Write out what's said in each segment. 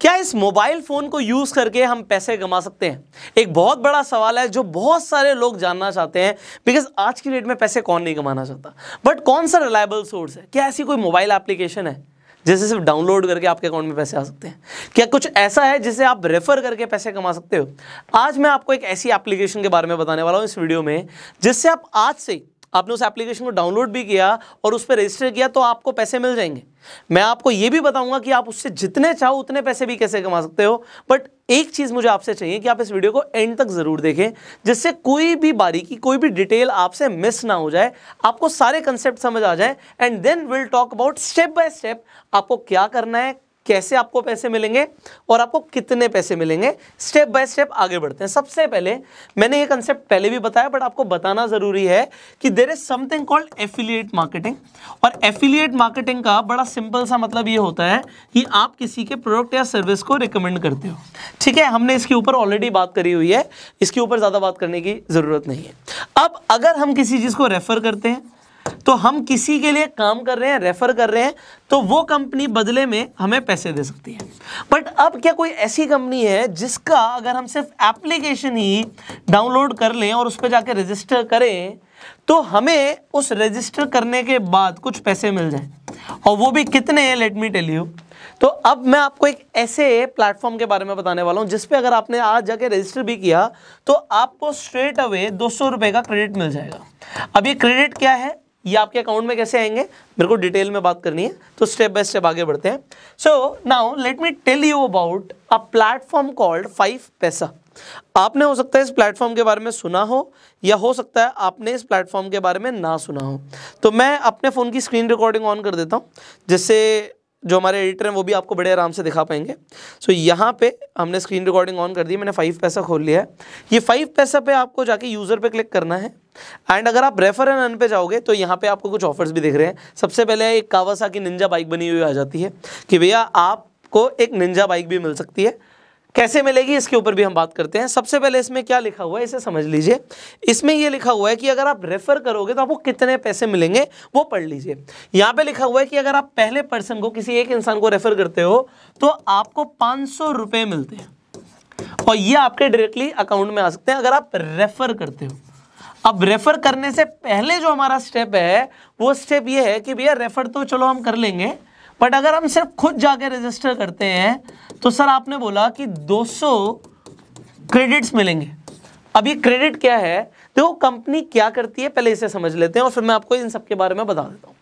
क्या इस mobile phone को यूज़ करके हम पैसे कमा सकते हैं एक बहुत बड़ा सवाल है जो बहुत सारे लोग जानना चाहते हैं बिकॉज आज की डेट में पैसे कौन नहीं कमाना चाहता बट कौन सा रिलायबल सोर्स है क्या ऐसी कोई मोबाइल एप्लीकेशन है जिसे सिर्फ डाउनलोड करके आपके अकाउंट में पैसे आ सकते हैं क्या कुछ ऐसा है जिसे आप रेफर करके पैसे कमा सकते हो आज मैं आपको एक ऐसी एप्लीकेशन के बारे में बताने वाला हूँ इस वीडियो में जिससे आप आज से आपने उस एप्लीकेशन को डाउनलोड भी किया और उस पर रजिस्टर किया तो आपको पैसे मिल जाएंगे मैं आपको ये भी बताऊंगा कि आप उससे जितने चाहो उतने पैसे भी कैसे कमा सकते हो बट एक चीज़ मुझे आपसे चाहिए कि आप इस वीडियो को एंड तक ज़रूर देखें जिससे कोई भी बारीकी कोई भी डिटेल आपसे मिस ना हो जाए आपको सारे कंसेप्ट समझ आ जाए and then will talk about step by step आपको क्या करना है कैसे आपको पैसे मिलेंगे और आपको कितने पैसे मिलेंगे स्टेप बाय स्टेप आगे बढ़ते हैं सबसे पहले मैंने ये कंसेप्ट पहले भी बताया बट आपको बताना ज़रूरी है कि there is something called affiliate marketing और एफिलिएट मार्केटिंग का बड़ा सिंपल सा मतलब ये होता है कि आप किसी के प्रोडक्ट या सर्विस को रिकमेंड करते हो ठीक है हमने इसके ऊपर ऑलरेडी बात करी हुई है इसके ऊपर ज़्यादा बात करने की ज़रूरत नहीं है अब अगर हम किसी चीज़ को रेफ़र करते हैं तो हम किसी के लिए काम कर रहे हैं रेफर कर रहे हैं तो वो कंपनी बदले में हमें पैसे दे सकती है बट अब क्या कोई ऐसी कंपनी है जिसका अगर हम सिर्फ एप्लीकेशन ही डाउनलोड कर लें और उस पर जाकर रजिस्टर करें तो हमें उस रजिस्टर करने के बाद कुछ पैसे मिल जाए और वो भी कितने हैं लेट मी टेल यू तो अब मैं आपको एक ऐसे प्लेटफॉर्म के बारे में बताने वाला हूँ जिसपे अगर आपने आज जाके रजिस्टर भी किया तो आपको स्ट्रेट अवे दो सौ का क्रेडिट मिल जाएगा अब ये क्रेडिट क्या है ये आपके अकाउंट में कैसे आएंगे मेरे को डिटेल में बात करनी है तो स्टेप बाय स्टेप आगे बढ़ते हैं so now let me tell you about a platform called five Paisa आपने हो सकता है इस प्लेटफॉर्म के बारे में सुना हो या हो सकता है आपने इस प्लेटफॉर्म के बारे में ना सुना हो तो मैं अपने फ़ोन की स्क्रीन रिकॉर्डिंग ऑन कर देता हूँ जिससे जो हमारे एडिटर हैं वो भी आपको बड़े आराम से दिखा पाएंगे सो so, यहाँ पे हमने स्क्रीन रिकॉर्डिंग ऑन कर दी मैंने फाइव पैसा खोल लिया है ये फाइव पैसा पे आपको जाके यूज़र पे क्लिक करना है एंड अगर आप रेफर एंड अन पे जाओगे तो यहाँ पे आपको कुछ ऑफर्स भी दिख रहे हैं सबसे पहले एक कावासा की निंजा बाइक बनी हुई आ जाती है कि भैया आपको एक निंजा बाइक भी मिल सकती है कैसे मिलेगी इसके ऊपर भी हम बात करते हैं सबसे पहले इसमें क्या लिखा हुआ है इसे समझ लीजिए इसमें ये लिखा हुआ है कि अगर आप रेफर करोगे तो आपको कितने पैसे मिलेंगे वो पढ़ लीजिए यहाँ पे लिखा हुआ है कि अगर आप पहले पर्सन को किसी एक इंसान को रेफर करते हो तो आपको पाँच सौ रुपये मिलते हैं और ये आपके डायरेक्टली अकाउंट में आ सकते हैं अगर आप रेफर करते हो अब रेफर करने से पहले जो हमारा स्टेप है वो स्टेप ये है कि भैया रेफर तो चलो हम कर लेंगे बट अगर हम सिर्फ खुद जाके रजिस्टर करते हैं तो सर आपने बोला कि 200 क्रेडिट्स मिलेंगे अब ये क्रेडिट क्या है देखो कंपनी क्या करती है पहले इसे समझ लेते हैं और फिर मैं आपको इन सब के बारे में बता देता हूँ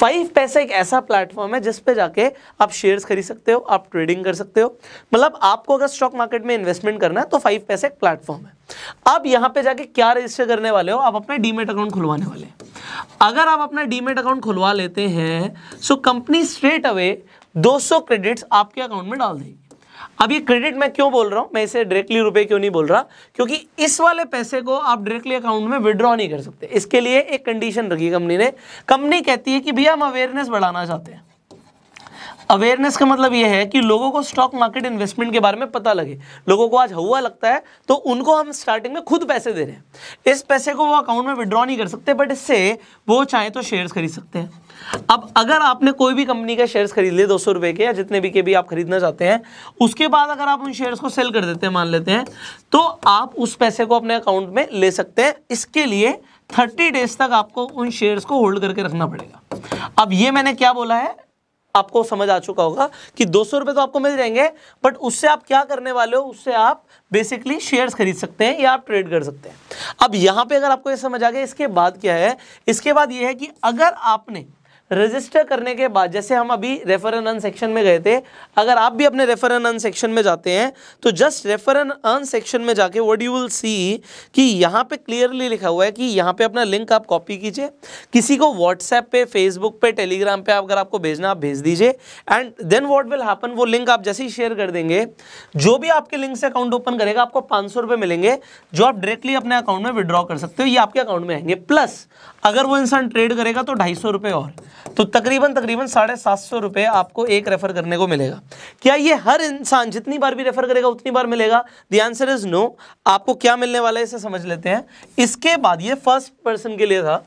फाइव पैसा एक ऐसा प्लेटफॉर्म है जिस पे जाके आप शेयर्स खरीद सकते हो आप ट्रेडिंग कर सकते हो मतलब आपको अगर स्टॉक मार्केट में इन्वेस्टमेंट करना है तो फाइव पैसा एक प्लेटफॉर्म है आप यहां पे जाके क्या रजिस्टर करने वाले हो आप अपना डीमेट अकाउंट खुलवाने वाले अगर आप अपना डीमेट अकाउंट खुलवा लेते हैं सो कंपनी स्ट्रेट अवे दो क्रेडिट्स आपके अकाउंट में डाल देगी अब ये क्रेडिट मैं क्यों बोल रहा हूं मैं इसे डायरेक्टली रुपए क्यों नहीं बोल रहा क्योंकि इस वाले पैसे को आप डायरेक्टली अकाउंट में विड्रॉ नहीं कर सकते इसके लिए एक कंडीशन रखी कंपनी ने कंपनी कहती है कि भैया हम अवेयरनेस बढ़ाना चाहते हैं अवेयरनेस का मतलब यह है कि लोगों को स्टॉक मार्केट इन्वेस्टमेंट के बारे में पता लगे लोगों को आज हवा लगता है तो उनको हम स्टार्टिंग में खुद पैसे दे रहे हैं इस पैसे को वो अकाउंट में विड्रॉ नहीं कर सकते बट इससे वो चाहे तो शेयर्स खरीद सकते हैं अब अगर आपने कोई भी कंपनी का शेयर्स खरीद लिए दो सौ रुपए के या जितने भी के भी आप खरीदना चाहते हैं उसके बाद अगर आप उन शेयर्स को सेल कर देते हैं मान लेते हैं तो आप उस पैसे को अपने अकाउंट में ले सकते हैं इसके लिए थर्टी डेज तक आपको उन शेयर्स को होल्ड करके रखना पड़ेगा अब ये मैंने क्या बोला है आपको समझ आ चुका होगा कि दो सौ रुपए तो आपको मिल जाएंगे बट उससे आप क्या करने वाले हो उससे आप बेसिकली शेयर्स खरीद सकते हैं या आप ट्रेड कर सकते हैं अब यहां पे अगर आपको यह समझ आ गया इसके बाद क्या है इसके बाद यह है कि अगर आपने रजिस्टर करने के बाद जैसे हम अभी रेफर एंड अर्न सेक्शन में गए थे अगर आप भी अपने रेफर एंड अर्न सेक्शन में जाते हैं तो just refer and earn section में जाके वट यू विल सी कि यहाँ पे क्लियरली लिखा हुआ है कि यहाँ पे अपना लिंक आप कॉपी कीजिए किसी को व्हाट्सएप पे फेसबुक पे टेलीग्राम पे अगर आपको भेजना आप भेज दीजिए and then what will happen वो लिंक आप जैसे ही शेयर कर देंगे जो भी आपके लिंक से अकाउंट ओपन करेगा आपको पाँच मिलेंगे जो आप डायरेक्टली अपने अकाउंट में विड्रॉ कर सकते हो ये आपके अकाउंट में आएंगे प्लस अगर वो इंसान ट्रेड करेगा तो ढाई और तो तकरीबन तकरीबन साढ़े सात सौ रुपये आपको एक रेफ़र करने को मिलेगा क्या ये हर इंसान जितनी बार भी रेफ़र करेगा उतनी बार मिलेगा द आंसर इज़ नो आपको क्या मिलने वाला है इसे समझ लेते हैं इसके बाद ये फर्स्ट पर्सन के लिए था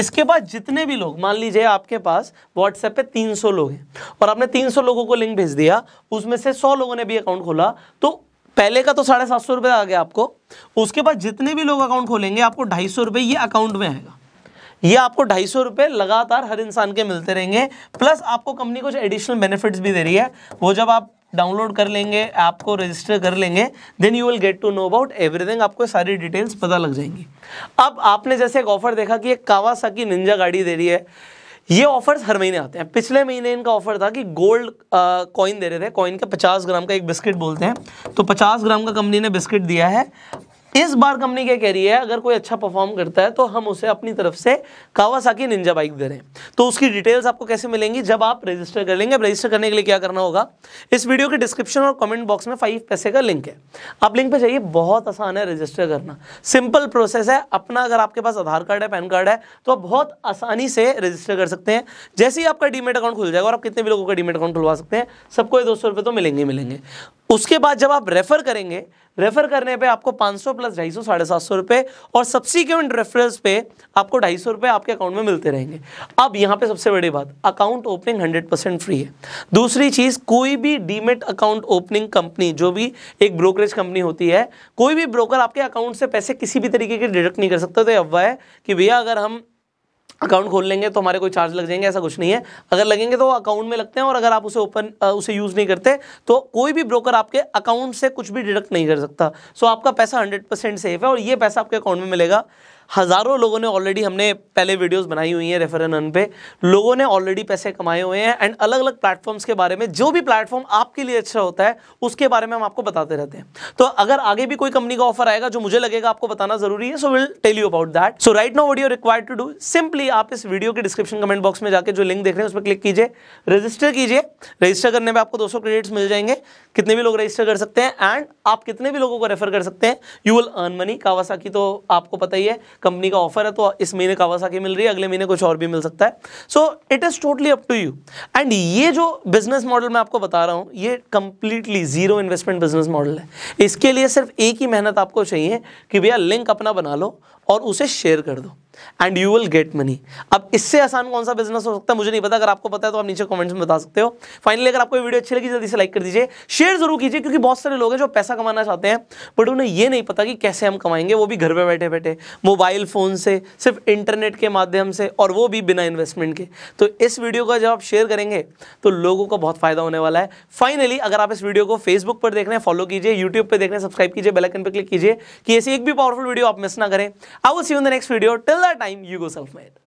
इसके बाद जितने भी लोग मान लीजिए आपके पास व्हाट्सएप पे 300 लोग हैं और आपने 300 लोगों को लिंक भेज दिया उसमें से 100 लोगों ने भी अकाउंट खोला तो पहले का तो साढ़े सात सौ रुपये आ गया आपको उसके बाद जितने भी लोग अकाउंट खोलेंगे आपको ढाई सौ रुपये ये अकाउंट में आएगा ये आपको ढाई सौ रुपये लगातार हर इंसान के मिलते रहेंगे प्लस आपको कंपनी कुछ एडिशनल बेनिफिट्स भी दे रही है वो जब आप डाउनलोड कर लेंगे ऐप को रजिस्टर कर लेंगे then you will get to know about everything आपको सारी डिटेल्स पता लग जाएंगी अब आपने जैसे एक ऑफर देखा कि एक की निंजा गाड़ी दे रही है ये ऑफर्स हर महीने आते हैं पिछले महीने इनका ऑफर था कि गोल्ड कॉइन दे रहे थे कॉइन के 50 ग्राम का एक बिस्किट बोलते हैं तो 50 ग्राम का कंपनी ने बिस्किट दिया है इस बार कंपनी क्या कह रही है अगर कोई अच्छा परफॉर्म करता है तो हम उसे अपनी तरफ से कावासाकी निंजा बाइक दे रहे हैं तो उसकी डिटेल्स आपको कैसे मिलेंगी जब आप रजिस्टर कर लेंगे रजिस्टर करने के लिए क्या करना होगा इस वीडियो के डिस्क्रिप्शन और कमेंट बॉक्स में फाइव पैसे का लिंक है आप लिंक पर जाइए बहुत आसान है रजिस्टर करना सिंपल प्रोसेस है अपना अगर आपके पास आधार कार्ड है पैन कार्ड है तो आप बहुत आसानी से रजिस्टर कर सकते हैं जैसे ही आपका डीमेट अकाउंट खुल जाएगा और आप कितने भी लोगों का डीमेट अकाउंट खुलवा सकते हैं सबको दो सौ तो मिलेंगे मिलेंगे उसके बाद जब आप रेफर करेंगे रेफर करने पे आपको 500 प्लस ढाई सौ साढ़े सात सौ रुपये और सब्सिक्वेंट रेफरेंस पे आपको ढाई सौ रुपये आपके अकाउंट में मिलते रहेंगे अब यहाँ पे सबसे बड़ी बात अकाउंट ओपनिंग 100 परसेंट फ्री है दूसरी चीज़ कोई भी डीमेट अकाउंट ओपनिंग कंपनी जो भी एक ब्रोकरेज कंपनी होती है कोई भी ब्रोकर आपके अकाउंट से पैसे किसी भी तरीके के डिडक्ट नहीं कर सकता तो अफवाह है कि भैया अगर हम अकाउंट खोल लेंगे तो हमारे कोई चार्ज लग जाएंगे ऐसा कुछ नहीं है अगर लगेंगे तो वो अकाउंट में लगते हैं और अगर आप उसे ओपन उसे यूज़ नहीं करते तो कोई भी ब्रोकर आपके अकाउंट से कुछ भी डिडक्ट नहीं कर सकता सो so, आपका पैसा हंड्रेड परसेंट सेफ है और ये पैसा आपके अकाउंट में मिलेगा हज़ारों लोगों ने ऑलरेडी हमने पहले वीडियोस बनाई हुई हैं रेफर एंड पे लोगों ने ऑलरेडी पैसे कमाए हुए हैं एंड अलग अलग प्लेटफॉर्म्स के बारे में जो भी प्लेटफॉर्म आपके लिए अच्छा होता है उसके बारे में हम आपको बताते रहते हैं तो अगर आगे भी कोई कंपनी का ऑफर आएगा जो मुझे लगेगा आपको बताना जरूरी है so will tell you about that so right no video required to do simply आप इस वीडियो के डिस्क्रिप्शन कमेंट बॉक्स में जाकर जो लिंक देख रहे हैं उस पर क्लिक कीजिए रजिस्टर कीजिए रजिस्टर करने में आपको दो क्रेडिट्स मिल जाएंगे कितने भी लोग रजिस्टर कर सकते हैं एंड आप कितने भी लोगों को रेफर कर सकते हैं यू विल अर्न मनी कावासा तो आपको पता ही है कंपनी का ऑफर है तो इस महीने कावासाकी मिल रही है अगले महीने कुछ और भी मिल सकता है so it is totally up to you and ये जो बिजनेस मॉडल मैं आपको बता रहा हूँ ये completely zero investment business model है इसके लिए सिर्फ एक ही मेहनत आपको चाहिए कि भैया लिंक अपना बना लो और उसे शेयर कर दो and you will get money अब इससे आसान कौन सा बिजनेस हो सकता है मुझे नहीं पता अगर आपको पता है तो आप नीचे कमेंट्स में बता सकते हो फाइनली अगर आपको वीडियो अच्छी लगी जल्दी से लाइक कर दीजिए शेयर जरूर कीजिए क्योंकि बहुत सारे लोग हैं जो पैसा कमाना चाहते हैं बट उन्हें ये नहीं पता कि कैसे हम कमाएंगे वो भी घर पर बैठे बैठे मोबाइल फ़ोन से सिर्फ इंटरनेट के माध्यम से और वो भी बिना इन्वेस्टमेंट के तो इस वीडियो का जब आप शेयर करेंगे तो लोगों को बहुत फ़ायदा होने वाला है फाइनली अगर आप इस वीडियो को फेसबुक पर देख रहे हैं फॉलो कीजिए यूट्यूब पर देख रहे हैं सब्सक्राइब कीजिए बेलकन पर क्लिक कीजिए कि ऐसी एक भी पावरफुल वीडियो आप मिस ना करें आई वो see in the next video till Other time you go self-made.